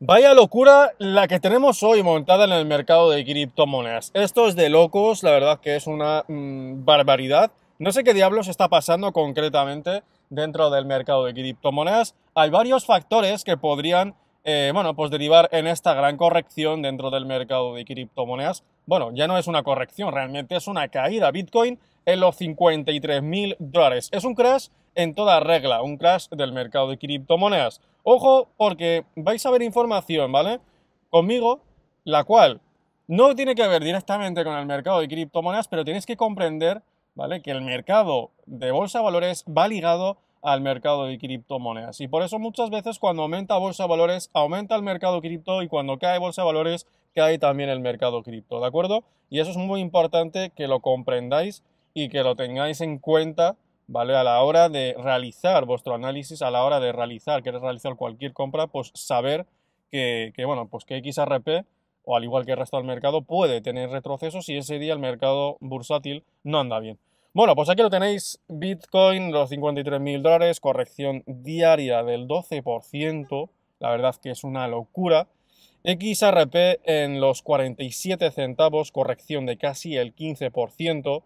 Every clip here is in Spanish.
Vaya locura la que tenemos hoy montada en el mercado de criptomonedas. Esto es de locos, la verdad que es una mm, barbaridad. No sé qué diablos está pasando concretamente dentro del mercado de criptomonedas. Hay varios factores que podrían, eh, bueno, pues derivar en esta gran corrección dentro del mercado de criptomonedas. Bueno, ya no es una corrección, realmente es una caída. Bitcoin en los 53 mil dólares. Es un crash en toda regla, un crash del mercado de criptomonedas. Ojo, porque vais a ver información, ¿vale? Conmigo, la cual no tiene que ver directamente con el mercado de criptomonedas, pero tenéis que comprender, ¿vale? Que el mercado de bolsa de valores va ligado al mercado de criptomonedas. Y por eso muchas veces cuando aumenta bolsa de valores, aumenta el mercado cripto y cuando cae bolsa de valores, cae también el mercado cripto, ¿de acuerdo? Y eso es muy importante que lo comprendáis y que lo tengáis en cuenta ¿vale? A la hora de realizar vuestro análisis, a la hora de realizar, realizar cualquier compra, pues saber que, bueno, pues que XRP, o al igual que el resto del mercado, puede tener retrocesos si ese día el mercado bursátil no anda bien. Bueno, pues aquí lo tenéis, Bitcoin, los 53.000 dólares, corrección diaria del 12%, la verdad que es una locura. XRP en los 47 centavos, corrección de casi el 15%,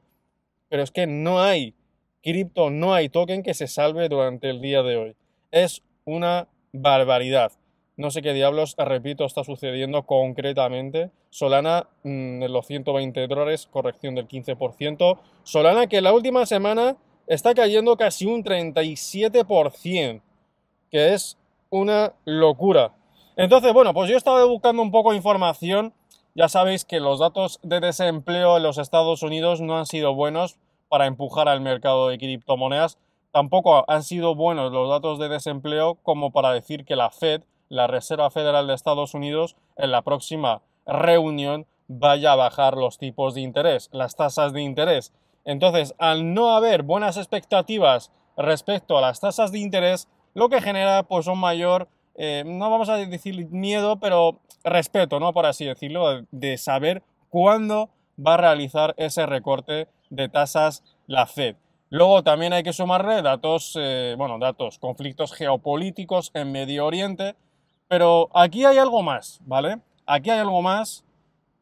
pero es que no hay cripto no hay token que se salve durante el día de hoy. Es una barbaridad. No sé qué diablos, repito, está sucediendo concretamente. Solana mm, en los 120 dólares, corrección del 15%. Solana que la última semana está cayendo casi un 37%, que es una locura. Entonces, bueno, pues yo estaba buscando un poco de información. Ya sabéis que los datos de desempleo en los Estados Unidos no han sido buenos para empujar al mercado de criptomonedas. Tampoco han sido buenos los datos de desempleo como para decir que la Fed, la Reserva Federal de Estados Unidos, en la próxima reunión vaya a bajar los tipos de interés, las tasas de interés. Entonces, al no haber buenas expectativas respecto a las tasas de interés, lo que genera pues un mayor, eh, no vamos a decir miedo, pero respeto, ¿no? Por así decirlo, de saber cuándo va a realizar ese recorte de tasas la Fed. Luego también hay que sumarle datos, eh, bueno, datos, conflictos geopolíticos en Medio Oriente, pero aquí hay algo más, ¿vale? Aquí hay algo más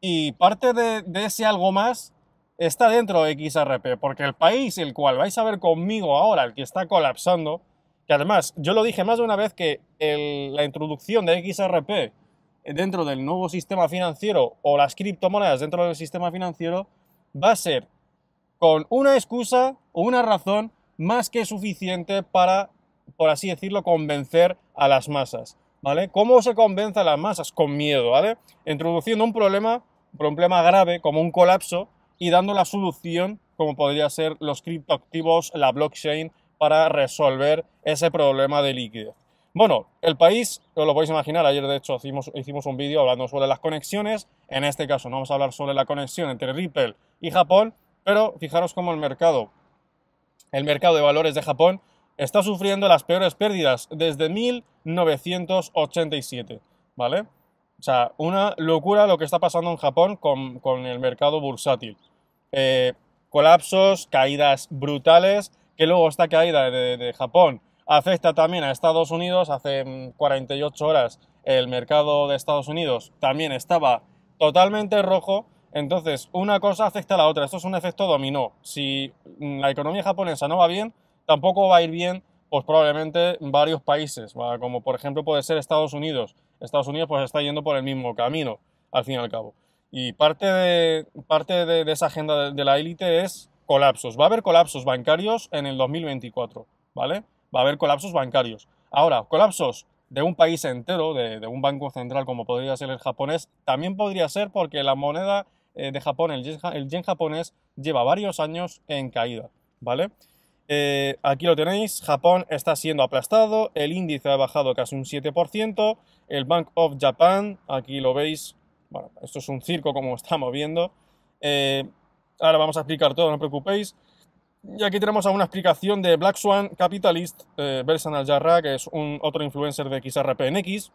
y parte de, ese algo más está dentro de XRP, porque el país el cual vais a ver conmigo ahora, el que está colapsando, que además yo lo dije más de una vez que la introducción de XRP dentro del nuevo sistema financiero o las criptomonedas dentro del sistema financiero va a ser con una excusa o una razón más que suficiente para, por así decirlo, convencer a las masas. ¿Vale? ¿Cómo se convence a las masas? Con miedo, ¿vale? Introduciendo un problema, un problema grave como un colapso y dando la solución como podría ser los criptoactivos, la blockchain, para resolver ese problema de liquidez. Bueno, el país, os lo podéis imaginar, ayer de hecho hicimos un vídeo hablando sobre las conexiones, en este caso no vamos a hablar sobre la conexión entre Ripple y Japón, pero fijaros cómo el mercado, el mercado de valores de Japón está sufriendo las peores pérdidas desde 1987, ¿vale? O sea, una locura lo que está pasando en Japón con, el mercado bursátil. Eh, colapsos, caídas brutales, que luego esta caída de, de, Japón afecta también a Estados Unidos. Hace 48 mm, horas el mercado de Estados Unidos también estaba totalmente rojo entonces, una cosa afecta a la otra. Esto es un efecto dominó. Si mm, la economía japonesa no va bien, tampoco va a ir bien, pues probablemente varios países, como por ejemplo puede ser Estados Unidos. Estados Unidos pues está yendo por el mismo camino, al fin y al cabo. Y parte de, parte de, esa agenda de, la élite es colapsos. Va a haber colapsos bancarios en el 2024, ¿vale? Va a haber colapsos bancarios. Ahora, colapsos de un país entero, de, un banco central como podría ser el japonés, también podría ser porque la moneda eh, de Japón, el yen, japonés, lleva varios años en caída, ¿vale? Eh, aquí lo tenéis, Japón está siendo aplastado, el índice ha bajado casi un 7%, el Bank of Japan, aquí lo veis, bueno, esto es un circo como estamos viendo, eh, ahora vamos a explicar todo, no os preocupéis, y aquí tenemos a una explicación de Black Swan Capitalist, eh, Bersan al que es un otro influencer de XRPNX,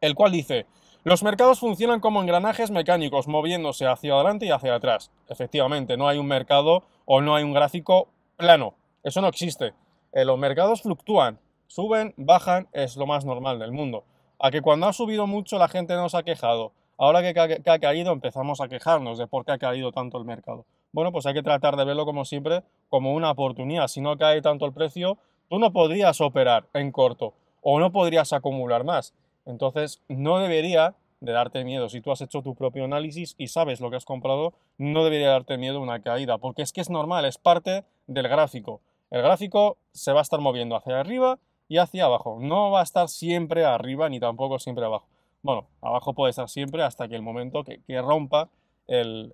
el cual dice, los mercados funcionan como engranajes mecánicos, moviéndose hacia adelante y hacia atrás. Efectivamente, no hay un mercado o no hay un gráfico plano. Eso no existe. Eh, los mercados fluctúan, suben, bajan, es lo más normal del mundo. A que cuando ha subido mucho la gente nos ha quejado. Ahora que ha caído empezamos a quejarnos de por qué ha caído tanto el mercado. Bueno, pues hay que tratar de verlo como siempre como una oportunidad. Si no cae tanto el precio, tú no podrías operar en corto o no podrías acumular más. Entonces, no debería de darte miedo. Si tú has hecho tu propio análisis y sabes lo que has comprado, no debería darte miedo una caída, porque es que es normal, es parte del gráfico. El gráfico se va a estar moviendo hacia arriba y hacia abajo. No va a estar siempre arriba ni tampoco siempre abajo. Bueno, abajo puede estar siempre hasta que el momento que, rompa el,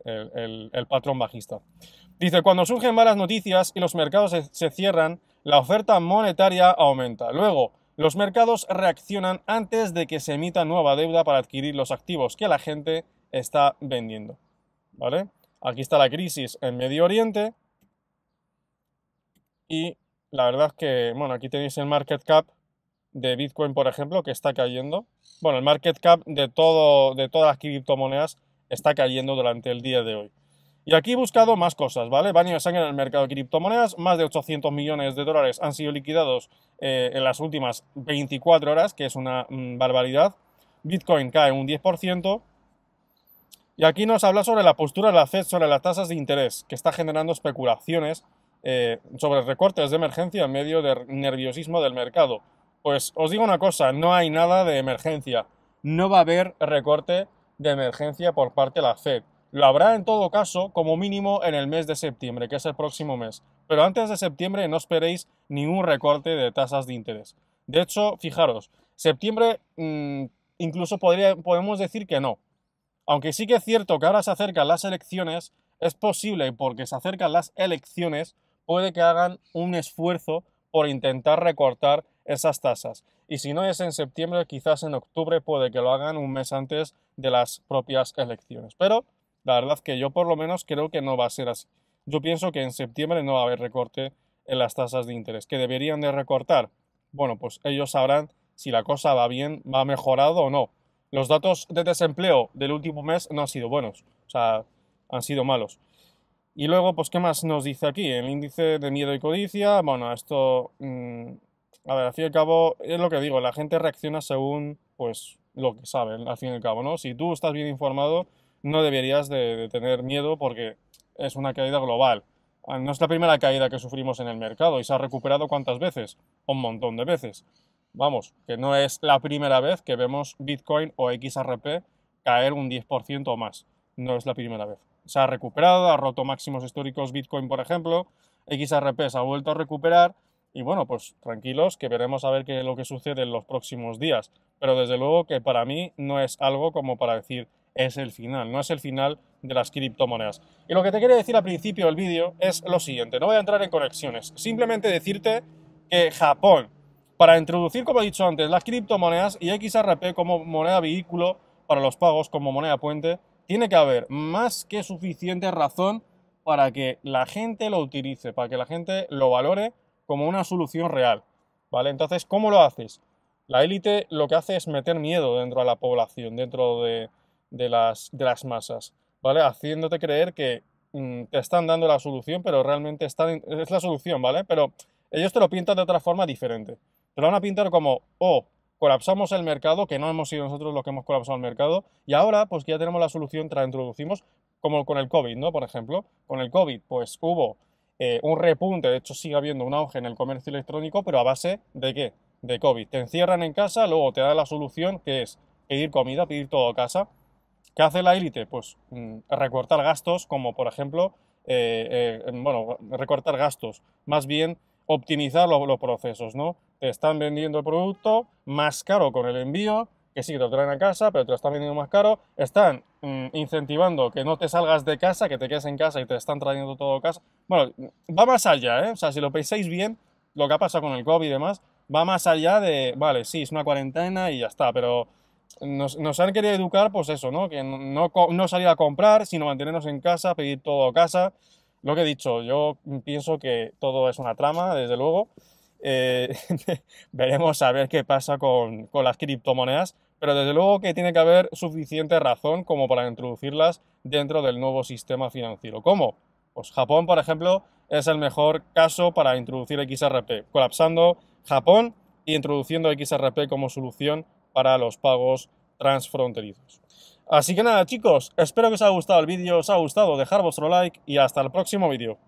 patrón bajista. Dice, cuando surgen malas noticias y los mercados se cierran, la oferta monetaria aumenta. Luego, los mercados reaccionan antes de que se emita nueva deuda para adquirir los activos que la gente está vendiendo. ¿Vale? Aquí está la crisis en Medio Oriente. Y la verdad es que, bueno, aquí tenéis el market cap de Bitcoin, por ejemplo, que está cayendo. Bueno, el market cap de, todo, de todas las criptomonedas está cayendo durante el día de hoy. Y aquí he buscado más cosas, ¿vale? Baño de sangre en el mercado de criptomonedas. Más de 800 millones de dólares han sido liquidados eh, en las últimas 24 horas, que es una mm, barbaridad. Bitcoin cae un 10%. Y aquí nos habla sobre la postura de la Fed sobre las tasas de interés, que está generando especulaciones eh, sobre recortes de emergencia en medio del nerviosismo del mercado. Pues os digo una cosa, no hay nada de emergencia. No va a haber recorte de emergencia por parte de la Fed. Lo habrá en todo caso como mínimo en el mes de septiembre, que es el próximo mes. Pero antes de septiembre no esperéis ningún recorte de tasas de interés. De hecho, fijaros, septiembre mm, incluso podemos decir que no. Aunque sí que es cierto que ahora se acercan las elecciones, es posible porque se acercan las elecciones, puede que hagan un esfuerzo por intentar recortar esas tasas. Y si no es en septiembre, quizás en octubre puede que lo hagan un mes antes de las propias elecciones. Pero la verdad que yo por lo menos creo que no va a ser así. Yo pienso que en septiembre no va a haber recorte en las tasas de interés. ¿Que deberían de recortar? Bueno, pues ellos sabrán si la cosa va bien, va mejorado o no. Los datos de desempleo del último mes no han sido buenos, o sea, han sido malos. Y luego, pues, ¿qué más nos dice aquí? El índice de miedo y codicia, bueno, esto, mm, a ver, al fin y al cabo, es lo que digo, la gente reacciona según, pues, lo que saben, al fin y al cabo, ¿no? Si tú estás bien informado, no deberías de, tener miedo porque es una caída global. Ah, no es la primera caída que sufrimos en el mercado y se ha recuperado cuántas veces? Un montón de veces. Vamos, que no es la primera vez que vemos Bitcoin o XRP caer un 10% o más. No es la primera vez. Se ha recuperado, ha roto máximos históricos Bitcoin, por ejemplo. XRP se ha vuelto a recuperar. Y bueno, pues tranquilos, que veremos a ver qué es lo que sucede en los próximos días. Pero desde luego que para mí no es algo como para decir es el final, no es el final de las criptomonedas. Y lo que te quiero decir al principio del vídeo es lo siguiente, no voy a entrar en conexiones, simplemente decirte que Japón, para introducir, como he dicho antes, las criptomonedas y XRP como moneda vehículo para los pagos, como moneda puente, tiene que haber más que suficiente razón para que la gente lo utilice, para que la gente lo valore como una solución real. ¿Vale? Entonces, ¿cómo lo haces? La élite lo que hace es meter miedo dentro de la población, dentro de, de las, de las masas, ¿vale? Haciéndote creer que mm, te están dando la solución, pero realmente están, es la solución, ¿vale? Pero ellos te lo pintan de otra forma diferente. Te lo van a pintar como, oh, colapsamos el mercado, que no hemos sido nosotros los que hemos colapsado el mercado, y ahora, pues ya tenemos la solución, te introducimos, como con el COVID, ¿no? Por ejemplo, con el COVID, pues hubo eh, un repunte, de hecho sigue habiendo un auge en el comercio electrónico, pero a base de qué? De COVID. Te encierran en casa, luego te dan la solución, que es pedir comida, pedir todo a casa, ¿Qué hace la élite? Pues mm, recortar gastos, como por ejemplo, eh, eh, mm, bueno, recortar gastos, más bien optimizar los procesos, ¿no? Te están vendiendo el producto más caro con el envío, que sí, que te lo traen a casa, pero te lo están vendiendo más caro, están mm, incentivando que no te salgas de casa, que te quedes en casa y te están trayendo todo a casa. Bueno, va más allá, ¿eh? O sea, si lo pensáis bien, lo que ha pasado con el COVID y demás, va más allá de, vale, sí, es una cuarentena y ya está, pero nos, han querido educar, pues eso, ¿no? Que no, no, salir a comprar, sino mantenernos en casa, pedir todo a casa. Lo que he dicho, yo pienso que todo es una trama, desde luego. Eh, veremos a ver qué pasa con, las criptomonedas, pero desde luego que tiene que haber suficiente razón como para introducirlas dentro del nuevo sistema financiero. ¿Cómo? Pues Japón, por ejemplo, es el mejor caso para introducir XRP, colapsando Japón y introduciendo XRP como solución para los pagos transfronterizos. Así que nada chicos, espero que os haya gustado el vídeo, os ha gustado, dejar vuestro like y hasta el próximo vídeo.